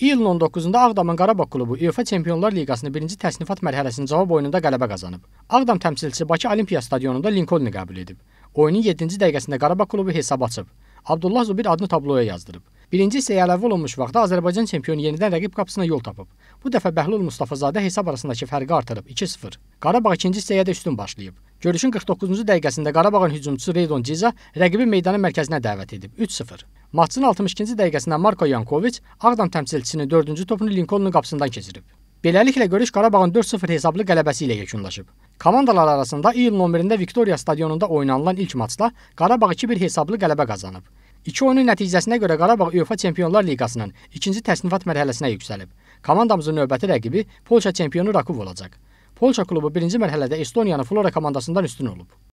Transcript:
İyulun 19-da Ağdamın Qarabağ klubu UEFA Çempionlar Liqasının birinci təsnifat mərhələsinin cavab oyununda qələbə qazanıb. Ağdam təmsilçisi Bakı Olimpiya stadionunda Linkolni qəbul edib. Oyunun 7-ci dəqiqəsində Qarabağ klubu hesab açıb. Abdullah Zubir adını tabloya yazdırıb. Birinci isə əlavə olunmuş vaxtda Azərbaycan çempionu yenidən rəqib qapısına yol tapıb. Bu dəfə Bəhlul Mustafazadə hesab arasındakı fərqi artırıb 2-0. Qarabağ ikinci hissəyə də üstün başlayıb. Görüşün 49-cu dəqiqəsində Qarabağın hücumçusu Redon Ciza rəqibi meydanın mərkəzinə dəvət edib 3-0. Maçın 62-ci dəqiqəsində Marko Yankoviç Ağdam təmsilçisinin 4-cü topunu Lincolnun qapısından keçirib. Beləliklə görüş Qarabağın 4-0 hesablı qələbəsi ilə yekunlaşıb. Komandalar arasında iyulun 11-də Viktoriya stadionunda oynanılan ilk maçda Qarabağ 2-1 hesablı qələbə qazanıb. İki oyunun nəticəsinə görə Qarabağ UEFA Çempionlar Liqasının ikinci təsnifat mərhələsinə yüksəlib. Komandamızın növbəti rəqibi Polşa çempionu Rakov olacaq. Polşa klubu birinci mərhələdə Estoniyanın Flora komandasından üstün olub.